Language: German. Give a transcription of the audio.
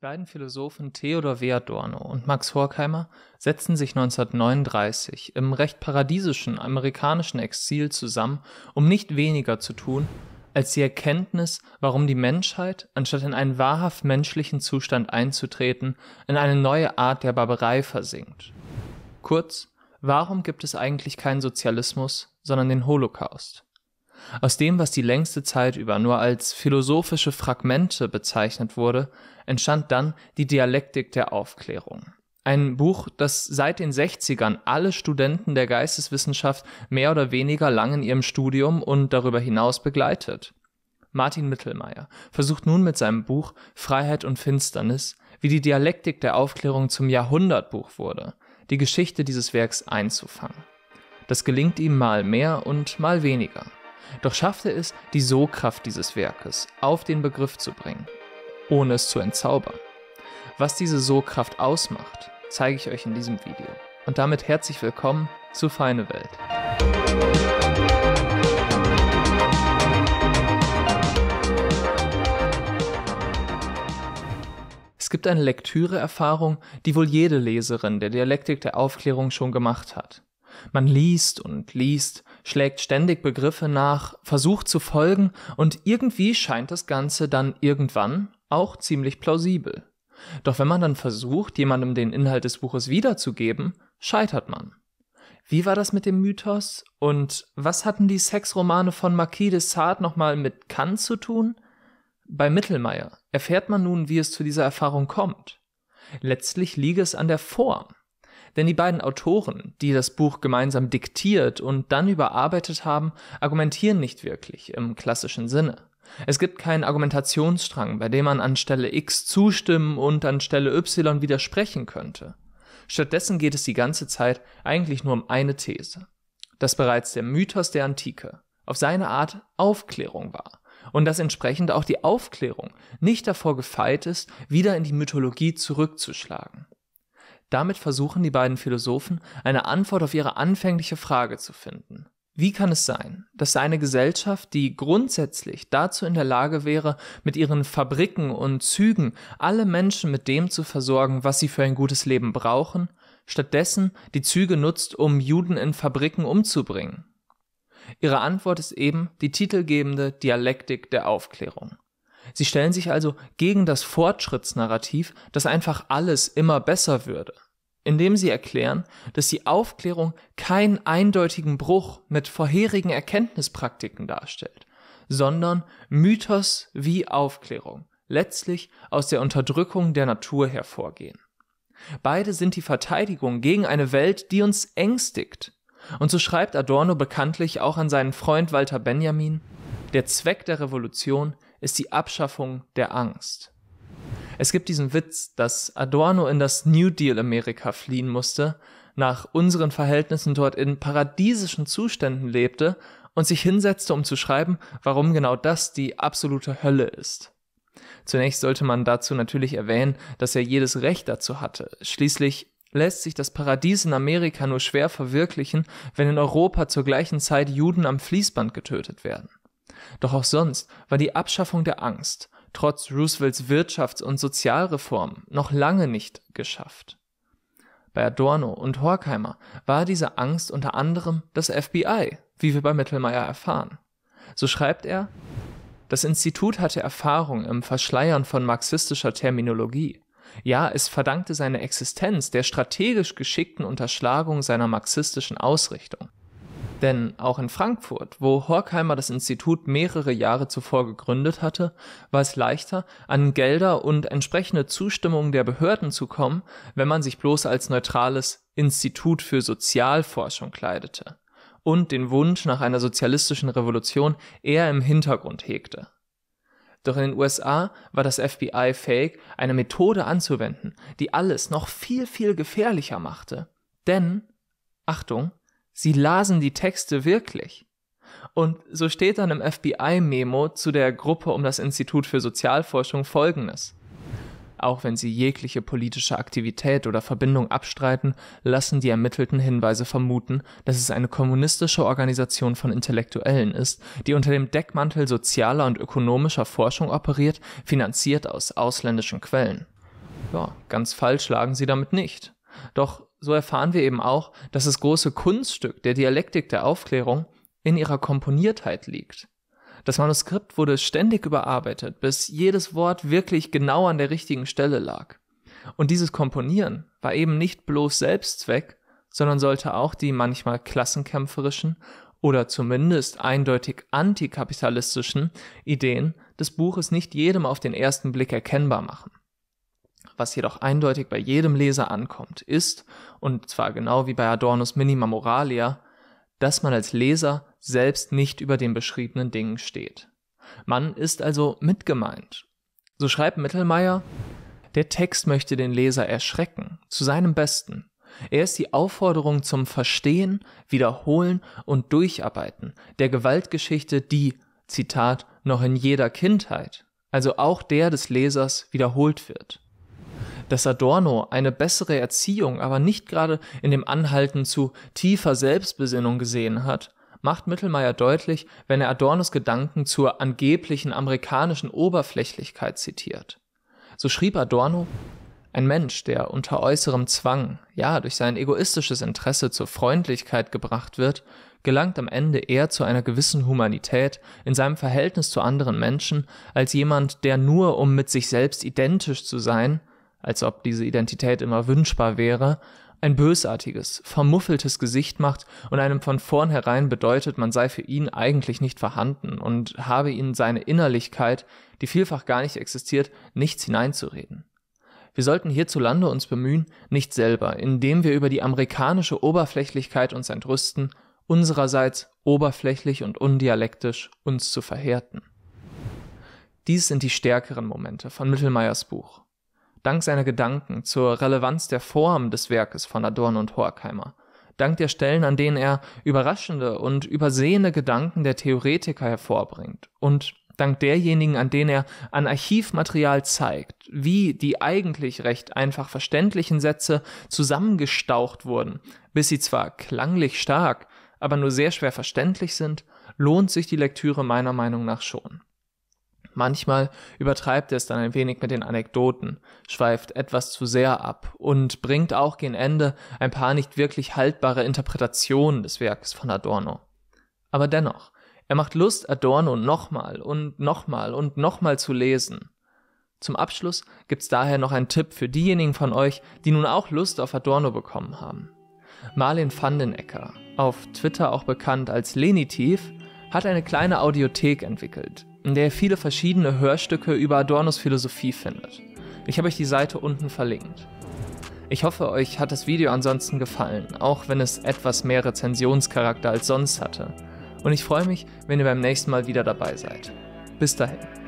Die beiden Philosophen Theodor W. und Max Horkheimer setzten sich 1939 im recht paradiesischen amerikanischen Exil zusammen, um nicht weniger zu tun, als die Erkenntnis, warum die Menschheit, anstatt in einen wahrhaft menschlichen Zustand einzutreten, in eine neue Art der Barbarei versinkt. Kurz, warum gibt es eigentlich keinen Sozialismus, sondern den Holocaust? Aus dem, was die längste Zeit über nur als philosophische Fragmente bezeichnet wurde, entstand dann die Dialektik der Aufklärung. Ein Buch, das seit den 60ern alle Studenten der Geisteswissenschaft mehr oder weniger lang in ihrem Studium und darüber hinaus begleitet. Martin Mittelmeier versucht nun mit seinem Buch Freiheit und Finsternis, wie die Dialektik der Aufklärung zum Jahrhundertbuch wurde, die Geschichte dieses Werks einzufangen. Das gelingt ihm mal mehr und mal weniger doch schafft er es, die Sogkraft dieses Werkes auf den Begriff zu bringen, ohne es zu entzaubern. Was diese Sogkraft ausmacht, zeige ich euch in diesem Video. Und damit herzlich willkommen zu Feine Welt. Es gibt eine Lektüreerfahrung, die wohl jede Leserin der Dialektik der Aufklärung schon gemacht hat. Man liest und liest, schlägt ständig Begriffe nach, versucht zu folgen, und irgendwie scheint das Ganze dann irgendwann auch ziemlich plausibel. Doch wenn man dann versucht, jemandem den Inhalt des Buches wiederzugeben, scheitert man. Wie war das mit dem Mythos? Und was hatten die Sexromane von Marquis de Sade nochmal mit Kant zu tun? Bei Mittelmeier erfährt man nun, wie es zu dieser Erfahrung kommt. Letztlich liege es an der Form. Denn die beiden Autoren, die das Buch gemeinsam diktiert und dann überarbeitet haben, argumentieren nicht wirklich im klassischen Sinne. Es gibt keinen Argumentationsstrang, bei dem man an Stelle X zustimmen und an Stelle Y widersprechen könnte. Stattdessen geht es die ganze Zeit eigentlich nur um eine These, dass bereits der Mythos der Antike auf seine Art Aufklärung war und dass entsprechend auch die Aufklärung nicht davor gefeit ist, wieder in die Mythologie zurückzuschlagen. Damit versuchen die beiden Philosophen, eine Antwort auf ihre anfängliche Frage zu finden. Wie kann es sein, dass eine Gesellschaft, die grundsätzlich dazu in der Lage wäre, mit ihren Fabriken und Zügen alle Menschen mit dem zu versorgen, was sie für ein gutes Leben brauchen, stattdessen die Züge nutzt, um Juden in Fabriken umzubringen? Ihre Antwort ist eben die titelgebende Dialektik der Aufklärung. Sie stellen sich also gegen das Fortschrittsnarrativ, dass einfach alles immer besser würde, indem sie erklären, dass die Aufklärung keinen eindeutigen Bruch mit vorherigen Erkenntnispraktiken darstellt, sondern Mythos wie Aufklärung letztlich aus der Unterdrückung der Natur hervorgehen. Beide sind die Verteidigung gegen eine Welt, die uns ängstigt. Und so schreibt Adorno bekanntlich auch an seinen Freund Walter Benjamin der Zweck der Revolution ist die Abschaffung der Angst. Es gibt diesen Witz, dass Adorno in das New Deal Amerika fliehen musste, nach unseren Verhältnissen dort in paradiesischen Zuständen lebte und sich hinsetzte, um zu schreiben, warum genau das die absolute Hölle ist. Zunächst sollte man dazu natürlich erwähnen, dass er jedes Recht dazu hatte. Schließlich lässt sich das Paradies in Amerika nur schwer verwirklichen, wenn in Europa zur gleichen Zeit Juden am Fließband getötet werden. Doch auch sonst war die Abschaffung der Angst trotz Roosevelts Wirtschafts- und Sozialreformen noch lange nicht geschafft. Bei Adorno und Horkheimer war diese Angst unter anderem das FBI, wie wir bei Mittelmeier erfahren. So schreibt er, das Institut hatte Erfahrung im Verschleiern von marxistischer Terminologie. Ja, es verdankte seine Existenz der strategisch geschickten Unterschlagung seiner marxistischen Ausrichtung. Denn auch in Frankfurt, wo Horkheimer das Institut mehrere Jahre zuvor gegründet hatte, war es leichter, an Gelder und entsprechende Zustimmung der Behörden zu kommen, wenn man sich bloß als neutrales Institut für Sozialforschung kleidete und den Wunsch nach einer sozialistischen Revolution eher im Hintergrund hegte. Doch in den USA war das FBI fähig, eine Methode anzuwenden, die alles noch viel, viel gefährlicher machte. Denn, Achtung, Sie lasen die Texte wirklich. Und so steht dann im FBI-Memo zu der Gruppe um das Institut für Sozialforschung Folgendes. Auch wenn sie jegliche politische Aktivität oder Verbindung abstreiten, lassen die ermittelten Hinweise vermuten, dass es eine kommunistische Organisation von Intellektuellen ist, die unter dem Deckmantel sozialer und ökonomischer Forschung operiert, finanziert aus ausländischen Quellen. Ja, ganz falsch lagen sie damit nicht. Doch so erfahren wir eben auch, dass das große Kunststück der Dialektik der Aufklärung in ihrer Komponiertheit liegt. Das Manuskript wurde ständig überarbeitet, bis jedes Wort wirklich genau an der richtigen Stelle lag. Und dieses Komponieren war eben nicht bloß Selbstzweck, sondern sollte auch die manchmal klassenkämpferischen oder zumindest eindeutig antikapitalistischen Ideen des Buches nicht jedem auf den ersten Blick erkennbar machen. Was jedoch eindeutig bei jedem Leser ankommt, ist, und zwar genau wie bei Adornos Minima Moralia, dass man als Leser selbst nicht über den beschriebenen Dingen steht. Man ist also mitgemeint. So schreibt Mittelmeier, der Text möchte den Leser erschrecken, zu seinem Besten. Er ist die Aufforderung zum Verstehen, Wiederholen und Durcharbeiten der Gewaltgeschichte, die, Zitat, noch in jeder Kindheit, also auch der des Lesers, wiederholt wird dass Adorno eine bessere Erziehung, aber nicht gerade in dem Anhalten zu tiefer Selbstbesinnung gesehen hat, macht Mittelmeier deutlich, wenn er Adornos Gedanken zur angeblichen amerikanischen Oberflächlichkeit zitiert. So schrieb Adorno ein Mensch, der unter äußerem Zwang, ja durch sein egoistisches Interesse zur Freundlichkeit gebracht wird, gelangt am Ende eher zu einer gewissen Humanität in seinem Verhältnis zu anderen Menschen, als jemand, der nur um mit sich selbst identisch zu sein, als ob diese Identität immer wünschbar wäre, ein bösartiges, vermuffeltes Gesicht macht und einem von vornherein bedeutet, man sei für ihn eigentlich nicht vorhanden und habe ihn seine Innerlichkeit, die vielfach gar nicht existiert, nichts hineinzureden. Wir sollten hierzulande uns bemühen, nicht selber, indem wir über die amerikanische Oberflächlichkeit uns entrüsten, unsererseits oberflächlich und undialektisch uns zu verhärten. Dies sind die stärkeren Momente von Mittelmeiers Buch dank seiner Gedanken zur Relevanz der Form des Werkes von Adorno und Horkheimer, dank der Stellen, an denen er überraschende und übersehene Gedanken der Theoretiker hervorbringt und dank derjenigen, an denen er an Archivmaterial zeigt, wie die eigentlich recht einfach verständlichen Sätze zusammengestaucht wurden, bis sie zwar klanglich stark, aber nur sehr schwer verständlich sind, lohnt sich die Lektüre meiner Meinung nach schon. Manchmal übertreibt er es dann ein wenig mit den Anekdoten, schweift etwas zu sehr ab und bringt auch gegen Ende ein paar nicht wirklich haltbare Interpretationen des Werkes von Adorno. Aber dennoch, er macht Lust, Adorno nochmal und nochmal und nochmal zu lesen. Zum Abschluss gibt's daher noch einen Tipp für diejenigen von euch, die nun auch Lust auf Adorno bekommen haben. Marlin Vandenecker, auf Twitter auch bekannt als Lenitiv, hat eine kleine Audiothek entwickelt, in der ihr viele verschiedene Hörstücke über Adornos Philosophie findet. Ich habe euch die Seite unten verlinkt. Ich hoffe, euch hat das Video ansonsten gefallen, auch wenn es etwas mehr Rezensionscharakter als sonst hatte. Und ich freue mich, wenn ihr beim nächsten Mal wieder dabei seid. Bis dahin.